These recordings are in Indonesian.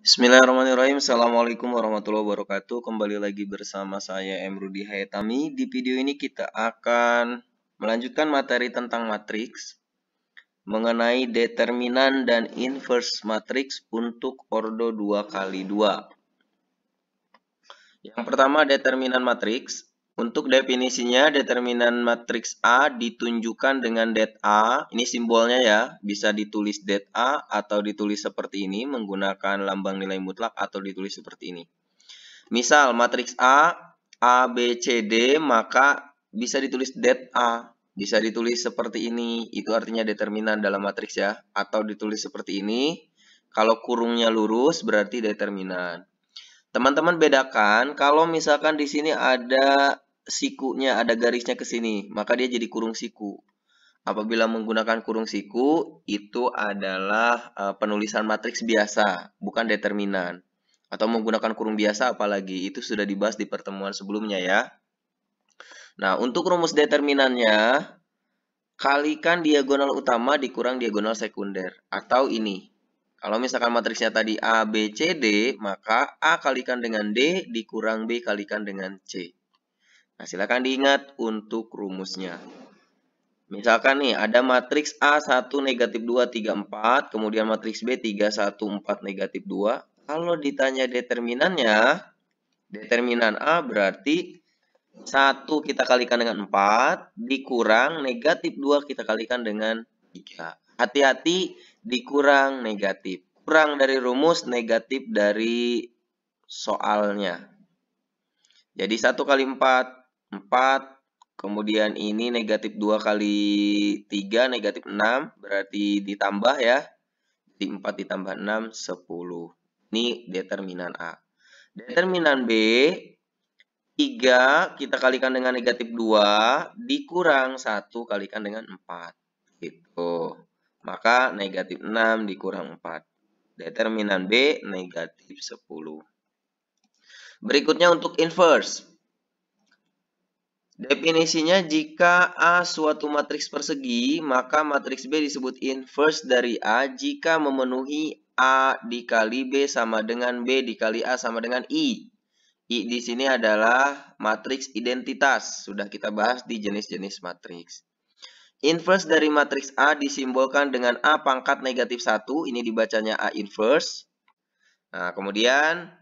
Bismillahirrahmanirrahim. Assalamualaikum warahmatullahi wabarakatuh. Kembali lagi bersama saya Emrudi Hayatami. Di video ini kita akan melanjutkan materi tentang matriks mengenai determinan dan inverse matriks untuk ordo 2 kali 2. Yang pertama determinan matriks. Untuk definisinya, determinan matriks A ditunjukkan dengan det A. Ini simbolnya ya, bisa ditulis det A atau ditulis seperti ini menggunakan lambang nilai mutlak atau ditulis seperti ini. Misal matriks A, A, B, C, D, maka bisa ditulis det A. Bisa ditulis seperti ini, itu artinya determinan dalam matriks ya. Atau ditulis seperti ini, kalau kurungnya lurus berarti determinan. Teman-teman bedakan kalau misalkan di sini ada sikunya ada garisnya ke sini, maka dia jadi kurung siku. Apabila menggunakan kurung siku, itu adalah e, penulisan matriks biasa, bukan determinan. Atau menggunakan kurung biasa apalagi, itu sudah dibahas di pertemuan sebelumnya ya. Nah, untuk rumus determinannya, kalikan diagonal utama dikurang diagonal sekunder. Atau ini, kalau misalkan matriksnya tadi A, B, C, D, maka A kalikan dengan D dikurang B kalikan dengan C. Nah, silakan diingat untuk rumusnya. Misalkan nih, ada matriks A1 negatif 2, 3, 4, kemudian matriks B 3, 1, 4, negatif 2. Kalau ditanya determinannya, determinan A berarti 1 kita kalikan dengan 4, dikurang negatif 2 kita kalikan dengan 3. Hati-hati, dikurang negatif. Kurang dari rumus, negatif dari soalnya. Jadi 1 kali 4 4. Kemudian ini negatif 2 kali 3, negatif 6. Berarti ditambah ya. di 4 ditambah 6, 10. Ini determinan A. Determinan B, 3 kita kalikan dengan negatif 2, dikurang 1 kalikan dengan 4. Gitu. Maka negatif 6 dikurang 4. Determinan B, negatif 10. Berikutnya untuk inverse. Definisinya jika A suatu matriks persegi, maka matriks B disebut inverse dari A jika memenuhi A dikali B sama dengan B dikali A sama dengan I. I di sini adalah matriks identitas, sudah kita bahas di jenis-jenis matriks. Inverse dari matriks A disimbolkan dengan A pangkat negatif 1, ini dibacanya A inverse. Nah, kemudian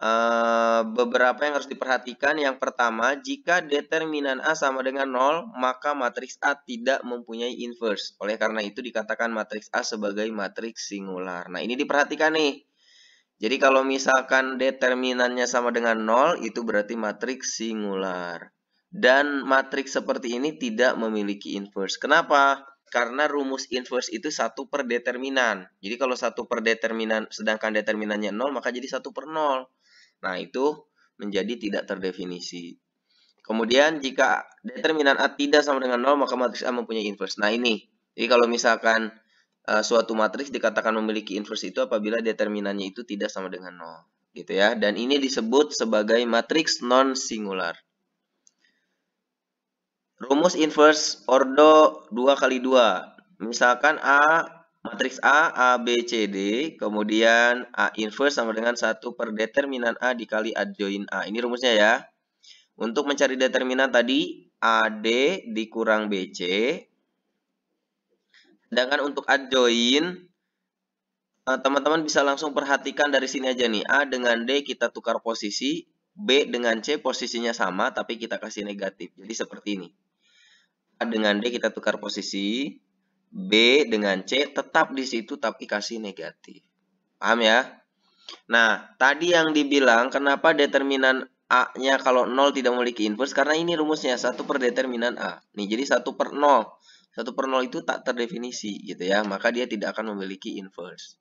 Eh, beberapa yang harus diperhatikan. Yang pertama, jika determinan A sama dengan 0, maka matriks A tidak mempunyai inverse. Oleh karena itu dikatakan matriks A sebagai matriks singular. Nah, ini diperhatikan nih. Jadi kalau misalkan determinannya sama dengan 0, itu berarti matriks singular. Dan matriks seperti ini tidak memiliki inverse. Kenapa? karena rumus inverse itu satu per determinan. Jadi kalau satu per determinan sedangkan determinannya 0 maka jadi satu per 0. Nah, itu menjadi tidak terdefinisi. Kemudian jika determinan A tidak sama dengan 0, maka matriks A mempunyai inverse. Nah, ini. Jadi kalau misalkan uh, suatu matriks dikatakan memiliki inverse itu apabila determinannya itu tidak sama dengan 0. Gitu ya. Dan ini disebut sebagai matriks non-singular. Rumus inverse ordo 2 kali 2. Misalkan A Matriks A, A, B, C, D, kemudian A inverse sama dengan 1 per determinan A dikali adjoin A. Ini rumusnya ya. Untuk mencari determinan tadi, AD dikurang BC. Sedangkan untuk adjoin, eh, teman-teman bisa langsung perhatikan dari sini aja nih. A dengan D kita tukar posisi, B dengan C posisinya sama, tapi kita kasih negatif. Jadi seperti ini. A dengan D kita tukar posisi, B dengan C tetap di situ tapi kasih negatif. Paham ya? Nah, tadi yang dibilang kenapa determinan A-nya kalau 0 tidak memiliki inverse karena ini rumusnya 1 per determinan A. Nih, jadi 1 per 0. 1 per 0 itu tak terdefinisi gitu ya, maka dia tidak akan memiliki inverse.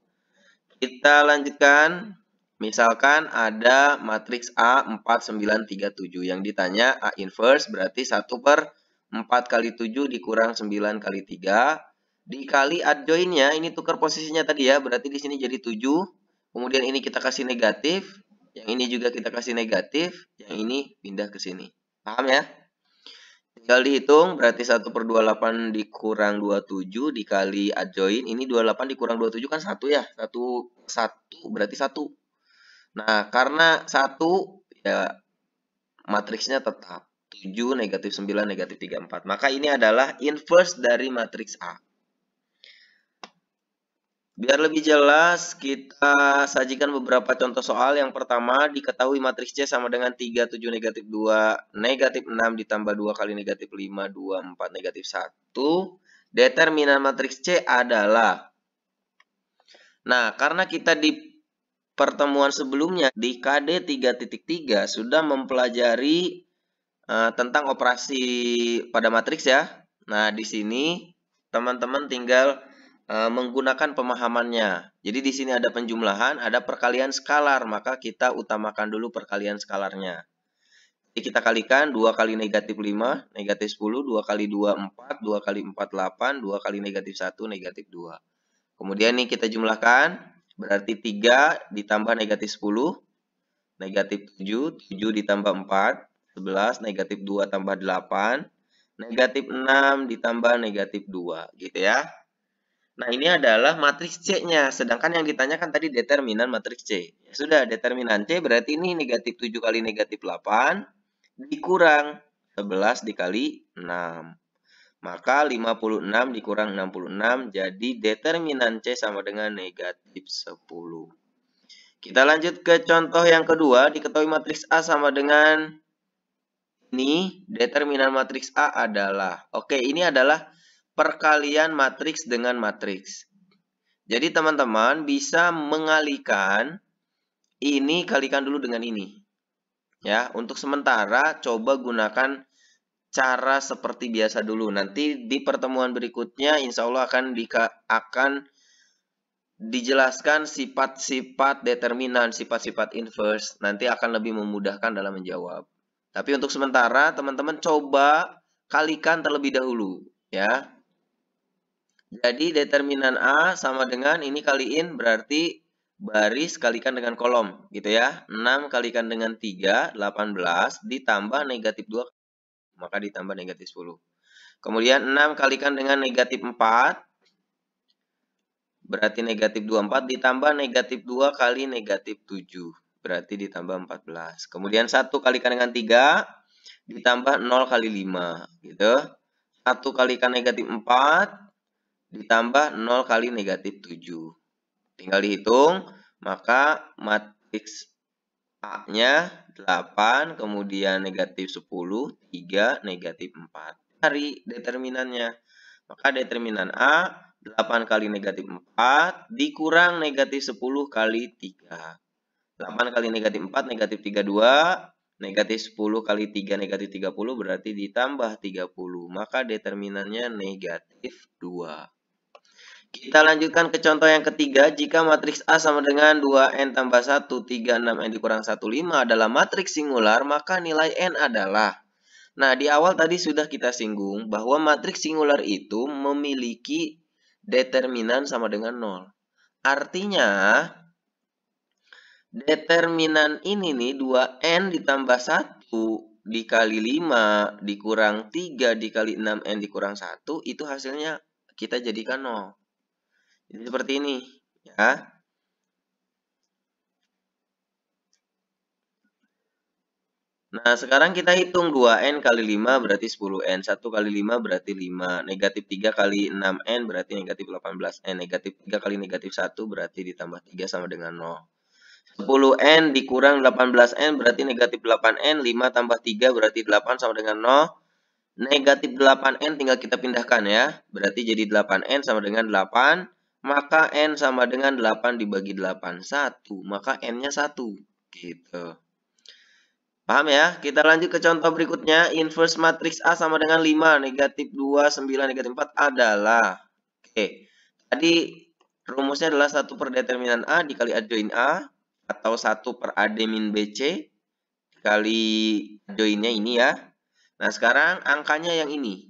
Kita lanjutkan. Misalkan ada matriks A 4, 9, 3, 7. Yang ditanya A inverse berarti 1 per 4 kali 7 dikurang 9 kali 3 dikali adjoinnya ini tukar posisinya tadi ya berarti di sini jadi 7 kemudian ini kita kasih negatif yang ini juga kita kasih negatif yang ini pindah ke sini paham ya tinggal dihitung berarti 1 per 28 dikurang 27 dikali join ini 28 dikurang 27 kan 1 ya 1, 1 berarti 1 nah karena 1 ya matriksnya tetap 7 negatif 9 negatif 34 maka ini adalah inverse dari matriks A Biar lebih jelas, kita sajikan beberapa contoh soal. Yang pertama, diketahui matriks C sama dengan 3, 7, negatif 2, negatif 6, ditambah 2 kali negatif 5, 2, 4, negatif 1. Determinan matriks C adalah. Nah, karena kita di pertemuan sebelumnya di KD 3.3 sudah mempelajari uh, tentang operasi pada matriks ya. Nah, di sini teman-teman tinggal e, menggunakan pemahamannya. Jadi di sini ada penjumlahan, ada perkalian skalar, maka kita utamakan dulu perkalian skalarnya. Jadi kita kalikan 2 kali negatif 5, negatif 10, 2 kali 2, 4, 2 kali 4, 8, 2 kali negatif 1, negatif 2. Kemudian ini kita jumlahkan, berarti 3 ditambah negatif 10, negatif 7, 7 ditambah 4, 11, negatif 2 tambah 8, negatif 6 ditambah negatif 2, gitu ya. Nah, ini adalah matriks C-nya. Sedangkan yang ditanyakan tadi determinan matriks C. Ya sudah, determinan C berarti ini negatif 7 kali negatif 8 dikurang 11 dikali 6. Maka 56 dikurang 66 jadi determinan C sama dengan negatif 10. Kita lanjut ke contoh yang kedua. Diketahui matriks A sama dengan ini. Determinan matriks A adalah. Oke, ini adalah perkalian matriks dengan matriks. Jadi teman-teman bisa mengalikan ini kalikan dulu dengan ini. Ya, untuk sementara coba gunakan cara seperti biasa dulu. Nanti di pertemuan berikutnya insya Allah akan di, akan dijelaskan sifat-sifat determinan, sifat-sifat inverse. Nanti akan lebih memudahkan dalam menjawab. Tapi untuk sementara teman-teman coba kalikan terlebih dahulu ya. Jadi determinan A sama dengan ini kaliin berarti baris kalikan dengan kolom gitu ya. 6 kalikan dengan 3, 18 ditambah negatif 2 maka ditambah negatif 10. Kemudian 6 kalikan dengan negatif 4 berarti negatif 24 ditambah negatif 2 kali negatif 7 berarti ditambah 14. Kemudian 1 kalikan dengan 3 ditambah 0 kali 5 gitu. 1 kalikan negatif 4 ditambah 0 kali negatif 7. Tinggal dihitung, maka matriks A-nya 8, kemudian negatif 10, 3, negatif 4. Cari determinannya. Maka determinan A 8 kali negatif 4 dikurang negatif 10 kali 3. 8 kali negatif 4 negatif 32, negatif 10 kali 3 negatif 30 berarti ditambah 30. Maka determinannya negatif 2. Kita lanjutkan ke contoh yang ketiga. Jika matriks A sama dengan 2N tambah 1, 3, 6N dikurang 1, 5 adalah matriks singular, maka nilai N adalah. Nah, di awal tadi sudah kita singgung bahwa matriks singular itu memiliki determinan sama dengan 0. Artinya, determinan ini nih 2N ditambah 1 dikali 5 dikurang 3 dikali 6N dikurang 1 itu hasilnya kita jadikan 0. Jadi seperti ini, ya. Nah, sekarang kita hitung 2N kali 5 berarti 10N, 1 kali 5 berarti 5, negatif 3 kali 6N berarti negatif 18N, negatif 3 kali negatif 1 berarti ditambah 3 sama dengan 0. 10N dikurang 18N berarti negatif 8N, 5 tambah 3 berarti 8 sama dengan 0. Negatif 8N tinggal kita pindahkan ya, berarti jadi 8N sama dengan 8 maka N sama dengan 8 dibagi 8. 1, maka N-nya 1. Gitu. Paham ya? Kita lanjut ke contoh berikutnya. Inverse matriks A sama dengan 5, negatif 2, 9, negatif 4 adalah. Oke, tadi rumusnya adalah 1 per determinan A dikali adjoin A, atau 1 per AD min BC, dikali adjoinnya ini ya. Nah, sekarang angkanya yang ini,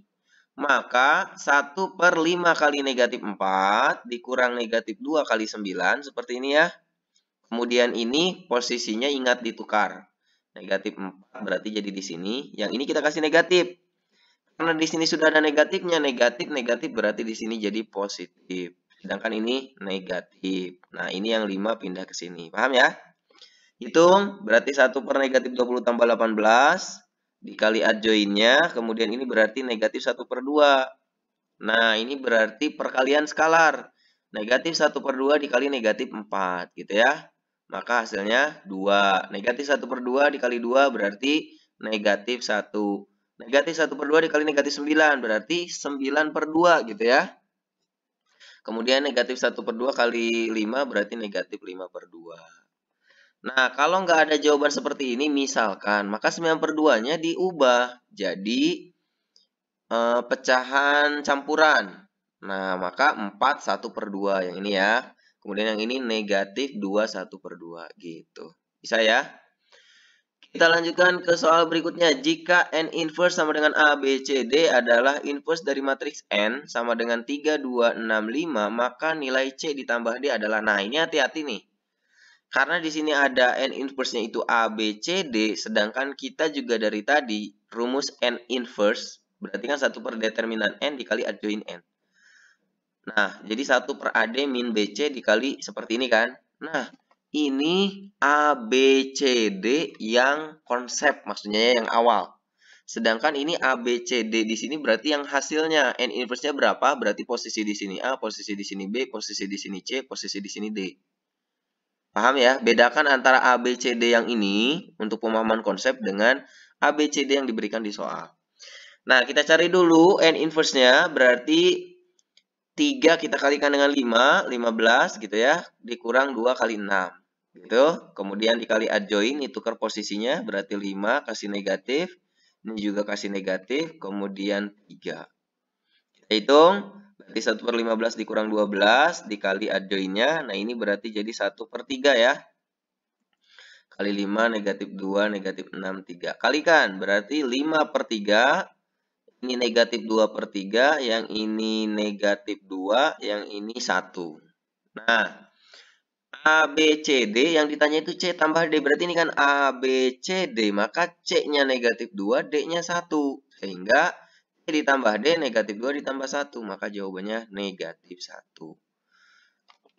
maka 1 per 5 kali negatif 4 dikurang negatif 2 kali 9 seperti ini ya. Kemudian ini posisinya ingat ditukar. Negatif 4 berarti jadi di sini. Yang ini kita kasih negatif. Karena di sini sudah ada negatifnya, negatif, negatif berarti di sini jadi positif. Sedangkan ini negatif. Nah, ini yang 5 pindah ke sini. Paham ya? Hitung, berarti 1 per negatif 20 tambah 18 dikali adjoinnya, kemudian ini berarti negatif 1 per 2. Nah, ini berarti perkalian skalar. Negatif 1 per 2 dikali negatif 4, gitu ya. Maka hasilnya 2. Negatif 1 per 2 dikali 2 berarti negatif 1. Negatif 1 per 2 dikali negatif 9, berarti 9 per 2, gitu ya. Kemudian negatif 1 per 2 kali 5 berarti negatif 5 per 2. Nah, kalau nggak ada jawaban seperti ini, misalkan, maka 9 per 2-nya diubah jadi e, pecahan campuran. Nah, maka 4 1 per 2 yang ini ya. Kemudian yang ini negatif 2 1 per 2 gitu. Bisa ya? Kita lanjutkan ke soal berikutnya. Jika N inverse sama dengan A, B, C, D adalah inverse dari matriks N sama dengan 3, 2, 6, 5, maka nilai C ditambah D adalah... Nah, ini hati-hati nih. Karena di sini ada n inverse-nya itu A, B, C, D, sedangkan kita juga dari tadi rumus n inverse berarti kan satu per determinan n dikali adjoin n. Nah, jadi satu per AD min c dikali seperti ini kan. Nah, ini A, B, C, D yang konsep maksudnya yang awal. Sedangkan ini A, B, C, D di sini berarti yang hasilnya N inverse-nya berapa? Berarti posisi di sini A, posisi di sini B, posisi di sini C, posisi di sini D. Paham ya? Bedakan antara ABCD yang ini untuk pemahaman konsep dengan ABCD yang diberikan di soal. Nah, kita cari dulu N inverse-nya, berarti 3 kita kalikan dengan 5, 15 gitu ya, dikurang 2 kali 6. Gitu. Kemudian dikali adjoin, tukar posisinya, berarti 5 kasih negatif, ini juga kasih negatif, kemudian 3. Kita hitung jadi 1 per 15 dikurang 12 dikali adjoinnya. Nah ini berarti jadi 1 per 3 ya. Kali 5, negatif 2, negatif 6, 3. Kalikan berarti 5 per 3. Ini negatif 2 per 3. Yang ini negatif 2. Yang ini 1. Nah. A, B, C, D. Yang ditanya itu C tambah D. Berarti ini kan A, B, C, D. Maka C-nya negatif 2, D-nya 1. Sehingga ditambah D, negatif 2 ditambah 1. Maka jawabannya negatif 1.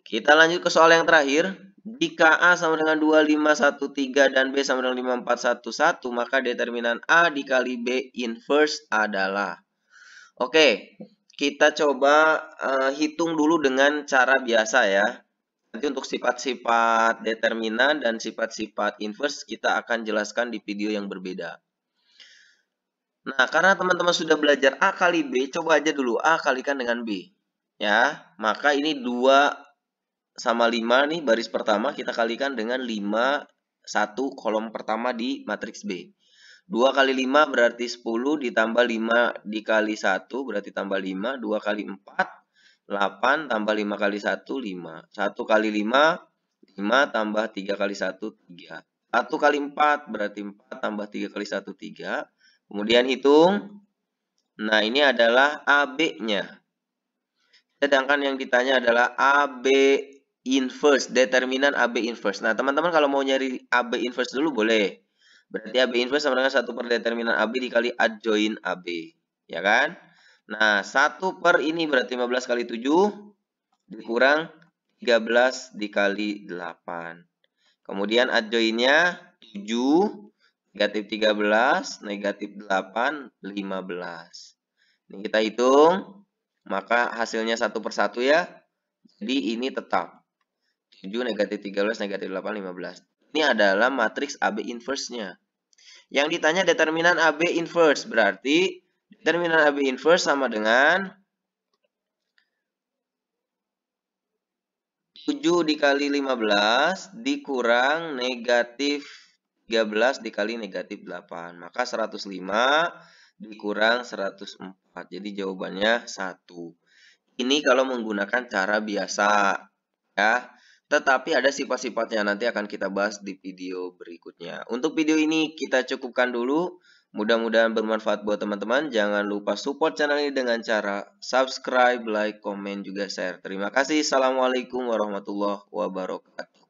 Kita lanjut ke soal yang terakhir. Jika A sama dengan 2, 5, 1, 3, dan B sama dengan 5, 4, 1, 1, maka determinan A dikali B inverse adalah. Oke, kita coba uh, hitung dulu dengan cara biasa ya. Nanti untuk sifat-sifat determinan dan sifat-sifat inverse kita akan jelaskan di video yang berbeda. Nah, karena teman-teman sudah belajar A kali B, coba aja dulu A kalikan dengan B. Ya, maka ini 2 sama 5 nih baris pertama kita kalikan dengan 5 1 kolom pertama di matriks B. 2 kali 5 berarti 10 ditambah 5 dikali 1 berarti tambah 5. 2 kali 4, 8 tambah 5 kali 1, 5. 1 kali 5, 5 tambah 3 kali 1, 3. 1 kali 4 berarti 4 tambah 3 kali 1, 3. Kemudian hitung. Nah, ini adalah AB-nya. Sedangkan yang ditanya adalah AB inverse, determinan AB inverse. Nah, teman-teman kalau mau nyari AB inverse dulu boleh. Berarti AB inverse sama dengan 1 per determinan AB dikali adjoin AB. Ya kan? Nah, 1 per ini berarti 15 kali 7 dikurang 13 dikali 8. Kemudian adjoinnya 7 Negatif 13, negatif 8, 15. Ini kita hitung, maka hasilnya satu persatu ya. Jadi ini tetap. 7, negatif 13, negatif 8, 15. Ini adalah matriks AB inverse-nya. Yang ditanya determinan AB inverse, berarti determinan AB inverse sama dengan 7 dikali 15 dikurang negatif 13 dikali negatif 8. Maka 105 dikurang 104. Jadi jawabannya 1. Ini kalau menggunakan cara biasa. ya. Tetapi ada sifat-sifatnya nanti akan kita bahas di video berikutnya. Untuk video ini kita cukupkan dulu. Mudah-mudahan bermanfaat buat teman-teman. Jangan lupa support channel ini dengan cara subscribe, like, komen, juga share. Terima kasih. Assalamualaikum warahmatullahi wabarakatuh.